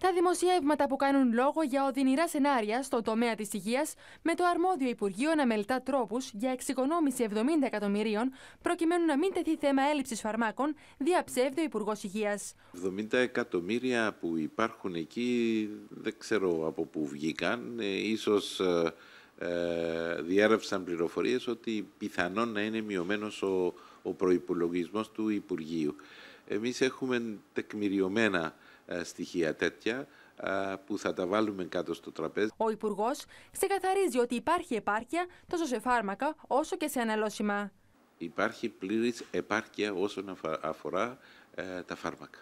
Τα δημοσιεύματα που κάνουν λόγο για οδυνηρά σενάρια στο τομέα της υγείας, με το αρμόδιο Υπουργείο να μελετά τρόπους για εξοικονόμηση 70 εκατομμυρίων, προκειμένου να μην τεθεί θέμα έλλειψης φαρμάκων, διαψεύδει ο Υπουργός Υγείας. 70 εκατομμύρια που υπάρχουν εκεί δεν ξέρω από πού βγήκαν. Ε, ίσως ε, ε, διέρευσαν πληροφορίες ότι πιθανόν να είναι μειωμένος ο, ο προϋπολογισμός του Υπουργείου. Εμείς έχουμε τεκμηριωμένα ε, στοιχεία τέτοια ε, που θα τα βάλουμε κάτω στο τραπέζι. Ο Υπουργός ξεκαθαρίζει ότι υπάρχει επάρκεια τόσο σε φάρμακα όσο και σε αναλώσιμα. Υπάρχει πλήρης επάρκεια όσον αφορά ε, τα φάρμακα.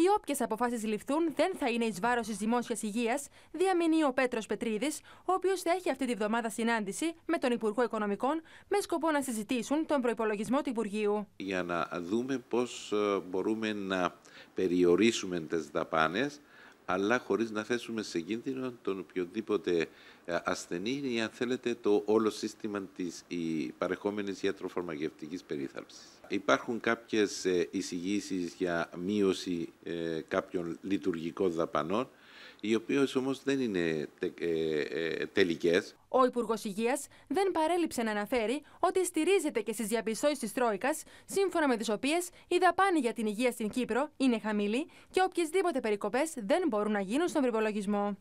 Οι όποιες αποφάσεις ληφθούν δεν θα είναι εις βάρος της δημόσιας υγείας, διαμηνεί ο Πέτρος Πετρίδης, ο οποίος θα έχει αυτή τη βδομάδα συνάντηση με τον Υπουργό Οικονομικών με σκοπό να συζητήσουν τον προπολογισμό του Υπουργείου. Για να δούμε πώς ε, μπορούμε να περιορίσουμε τις δαπάνες αλλά χωρίς να θέσουμε σε κίνδυνο τον οποιοδήποτε ε, ασθενή ή αν θέλετε το όλο σύστημα της η παρεχόμενης ιατροφαρμακευτικής περίθαλψης. Υπάρχουν κάποιες ε, εισηγήσεις για μείωση ε, κάποιων λειτουργικών δαπανών, οι οποίες όμως δεν είναι τελικές. Ο Υπουργός Υγείας δεν παρέλειψε να αναφέρει ότι στηρίζεται και στις διαπιστώσεις της Τρόικας, σύμφωνα με τις οποίες η δαπάνη για την υγεία στην Κύπρο είναι χαμηλή και οποιασδήποτε περικοπές δεν μπορούν να γίνουν στον προπολογισμό.